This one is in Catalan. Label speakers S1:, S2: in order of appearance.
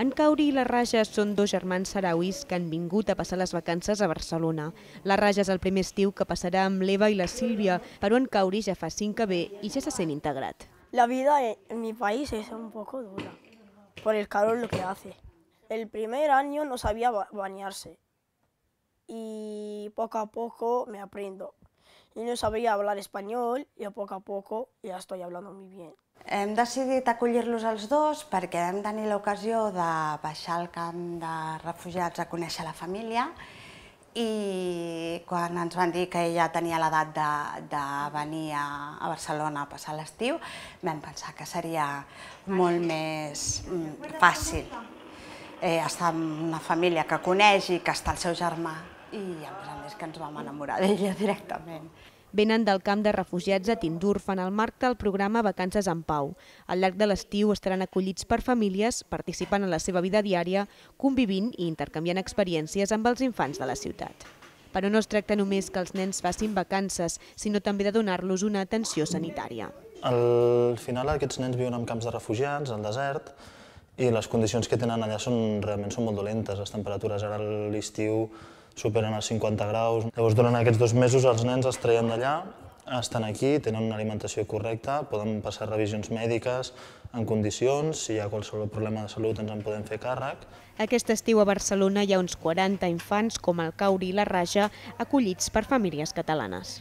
S1: En Cauri i la Raja són dos germans sarauis que han vingut a passar les vacances a Barcelona. La Raja és el primer estiu que passarà amb l'Eva i la Sílvia, però en Cauri ja fa cinc que ve i ja se sent integrat.
S2: La vida en mi país és un poc dura, per el calor lo que hace. El primer any no sabía se i poc a poc me aprendo y no sabía hablar español y a poco a poco ya estoy hablando muy bien.
S3: Hem decidit acollir-los els dos perquè vam tenir l'ocasió de baixar al camp de refugiats a conèixer la família i quan ens van dir que ella tenia l'edat de, de venir a, Barcelona a passar l'estiu, vam pensar que seria molt més mm, fàcil eh, estar amb una família que coneix i que està el seu germà i el gran
S1: que ens vam enamorar d'ella
S3: directament.
S1: Venen del camp de refugiats a Tindurf en el marc del programa Vacances en Pau. Al llarg de l'estiu estaran acollits per famílies participant en la seva vida diària, convivint i intercanviant experiències amb els infants de la ciutat. Però no es tracta només que els nens facin vacances, sinó també de donar-los una atenció sanitària.
S4: Al final aquests nens viuen en camps de refugiats, al desert, i les condicions que tenen allà són, realment són molt dolentes. Les temperatures ara a l'estiu superen els 50 graus. Llavors, durant aquests dos mesos, els nens es traiem d'allà, estan aquí, tenen una alimentació correcta, poden passar revisions mèdiques en condicions, si hi ha qualsevol problema de salut ens en podem fer càrrec.
S1: Aquest estiu a Barcelona hi ha uns 40 infants, com el Cauri i la Raja, acollits per famílies catalanes.